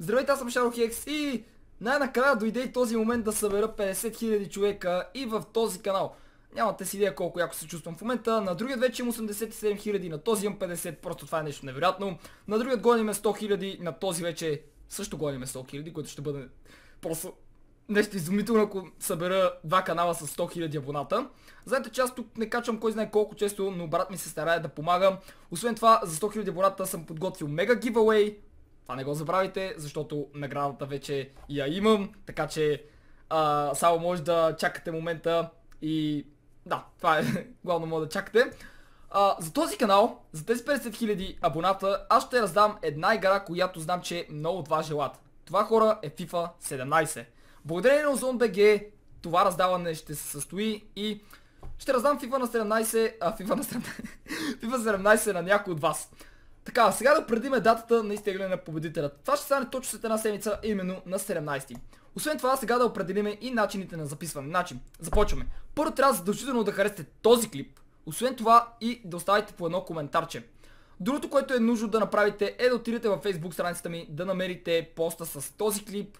Здравейте, аз съм Шаро Хекс и най-накрая дойде и този момент да събера 50 000 човека и в този канал. Нямате си идея колко яко се чувствам в момента. На другият вече имам 87 000, на този имам 50, просто това е нещо невероятно. На другият гоним 100 000, на този вече също гоним 100 000, което ще бъде просто нещо изумително, ако събера два канала с 100 000 абоната. Знаете, че аз тук не качвам кой знае колко често, но брат ми се старае да помага. Освен това, за 100 000 абоната съм подготвил мега гивауей, това не го забравяйте, защото наградата вече я имам, така че а, само може да чакате момента и да, това е главно мога да чакате. А, за този канал, за тези 50 000 абоната, аз ще раздам една игра, която знам, че много от вас желат. Това хора е FIFA 17. Благодарение на OzonBG, това раздаване ще се състои и ще раздам FIFA на 17, а FIFA на 17, FIFA 17 на някой от вас. Така, сега да предиме датата на изтегляне на победителя. Това ще стане точно след една седмица, именно на 17. Освен това, сега да определиме и начините на записване. Значи, започваме. Първо трябва задължително да харесате този клип, освен това и да оставите по едно коментарче. Другото, което е нужно да направите е да отидете във Facebook страницата ми, да намерите поста с този клип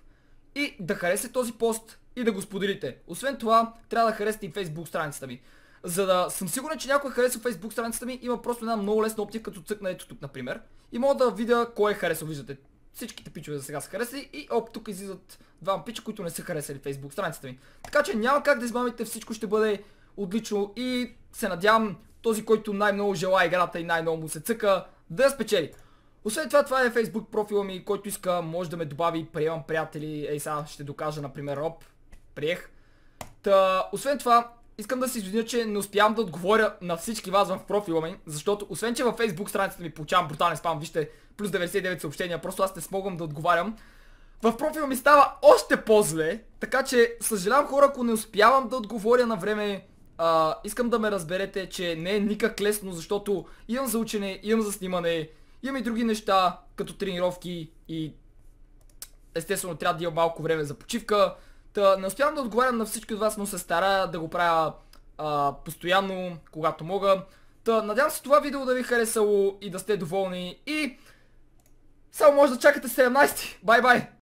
и да харесате този пост и да го споделите. Освен това, трябва да харесате и Facebook страницата ми. За да съм сигурен, че някой е харесал Facebook страницата ми, има просто една много лесна опция, като цъкна ето тук, например. И мога да видя кой е харесал. Виждате, всичките пичове за сега са харесали и оп, тук излизат два пича, които не са харесали Facebook страницата ми. Така че няма как да измамите, всичко ще бъде отлично и се надявам този, който най-много желая играта и най-много му се цъка, да я спечели. Освен това, това е Facebook профила ми, който иска, може да ме добави, приемам приятели, ей сега ще докажа, например, Оп, приех. Та, освен това, искам да се извиня, че не успявам да отговоря на всички вас в профила ми, защото освен, че във Facebook страницата ми получавам брутален спам, вижте, плюс 99 съобщения, просто аз не смогам да отговарям. В профила ми става още по-зле, така че съжалявам хора, ако не успявам да отговоря на време а, искам да ме разберете, че не е никак лесно, защото имам за учене, имам за снимане, имам и други неща, като тренировки и естествено трябва да имам малко време за почивка. Та, не успявам да отговарям на всички от вас, но се стара да го правя а, постоянно, когато мога. Та, надявам се това видео да ви е харесало и да сте доволни и... Само може да чакате 17. Бай-бай!